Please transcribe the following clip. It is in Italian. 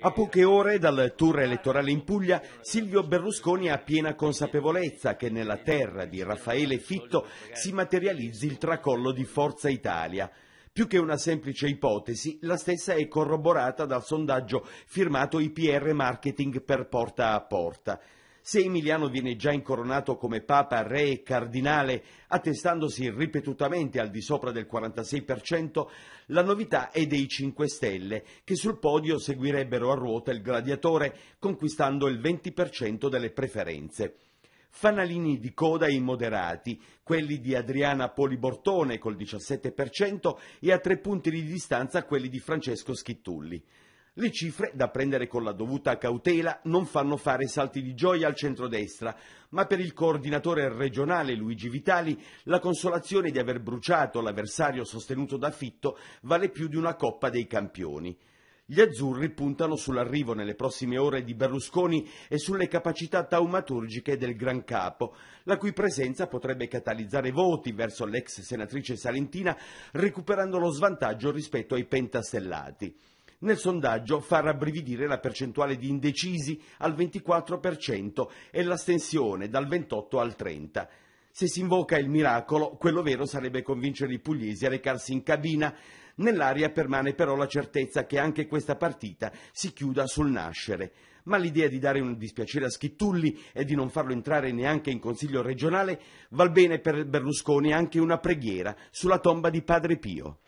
A poche ore dal tour elettorale in Puglia, Silvio Berlusconi ha piena consapevolezza che nella terra di Raffaele Fitto si materializzi il tracollo di Forza Italia. Più che una semplice ipotesi, la stessa è corroborata dal sondaggio firmato IPR Marketing per porta a porta. Se Emiliano viene già incoronato come papa, re e cardinale, attestandosi ripetutamente al di sopra del 46%, la novità è dei 5 Stelle, che sul podio seguirebbero a ruota il gladiatore, conquistando il 20% delle preferenze fanalini di coda i moderati, quelli di Adriana Polibortone col 17% e a tre punti di distanza quelli di Francesco Schittulli. Le cifre, da prendere con la dovuta cautela, non fanno fare salti di gioia al centrodestra, ma per il coordinatore regionale Luigi Vitali la consolazione di aver bruciato l'avversario sostenuto da Fitto vale più di una Coppa dei Campioni. Gli azzurri puntano sull'arrivo nelle prossime ore di Berlusconi e sulle capacità taumaturgiche del Gran Capo, la cui presenza potrebbe catalizzare voti verso l'ex senatrice salentina, recuperando lo svantaggio rispetto ai pentastellati. Nel sondaggio fa rabbrividire la percentuale di indecisi al 24% e l'astensione dal 28 al 30%. Se si invoca il miracolo, quello vero sarebbe convincere i pugliesi a recarsi in cabina. Nell'aria permane però la certezza che anche questa partita si chiuda sul nascere. Ma l'idea di dare un dispiacere a Schittulli e di non farlo entrare neanche in consiglio regionale val bene per Berlusconi anche una preghiera sulla tomba di Padre Pio.